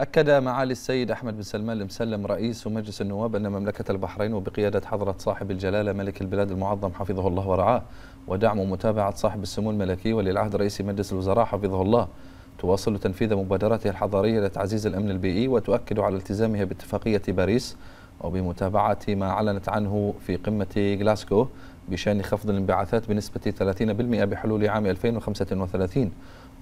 أكد معالي السيد أحمد بن سلمان المسلم رئيس مجلس النواب أن مملكة البحرين وبقيادة حضرة صاحب الجلالة ملك البلاد المعظم حفظه الله ورعاه ودعم ومتابعة صاحب السمو الملكي ولي العهد رئيس مجلس الوزراء حفظه الله تواصل تنفيذ مبادراته الحضارية لتعزيز الأمن البيئي وتؤكد على التزامها باتفاقية باريس وبمتابعة ما أعلنت عنه في قمة غلاسكو بشأن خفض الانبعاثات بنسبة 30% بحلول عام 2035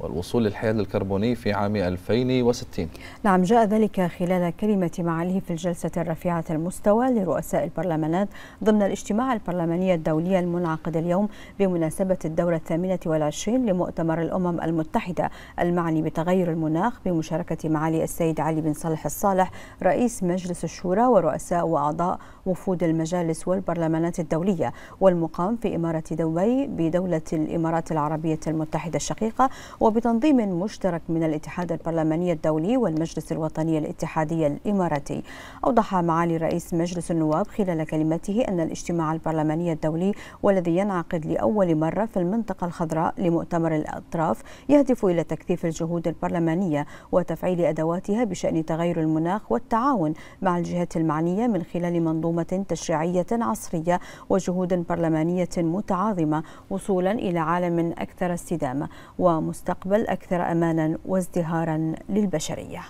والوصول للحياد الكربوني في عام 2060 نعم جاء ذلك خلال كلمة معاليه في الجلسة الرفيعة المستوى لرؤساء البرلمانات ضمن الاجتماع البرلماني الدولي المنعقد اليوم بمناسبة الدورة الثامنة والعشرين لمؤتمر الأمم المتحدة المعني بتغير المناخ بمشاركة معالي السيد علي بن صالح الصالح رئيس مجلس الشورى ورؤساء وأعضاء وفود المجالس والبرلمانات الدولية وال والمقام في إمارة دبي بدولة الإمارات العربية المتحدة الشقيقة وبتنظيم مشترك من الاتحاد البرلماني الدولي والمجلس الوطني الاتحادي الإماراتي أوضح معالي رئيس مجلس النواب خلال كلمته أن الاجتماع البرلماني الدولي والذي ينعقد لأول مرة في المنطقة الخضراء لمؤتمر الأطراف يهدف إلى تكثيف الجهود البرلمانية وتفعيل أدواتها بشأن تغير المناخ والتعاون مع الجهات المعنية من خلال منظومة تشريعية عصرية وجهود برلمانية برلمانية متعاظمة وصولا إلى عالم أكثر استدامة ومستقبل أكثر أمانا وازدهارا للبشرية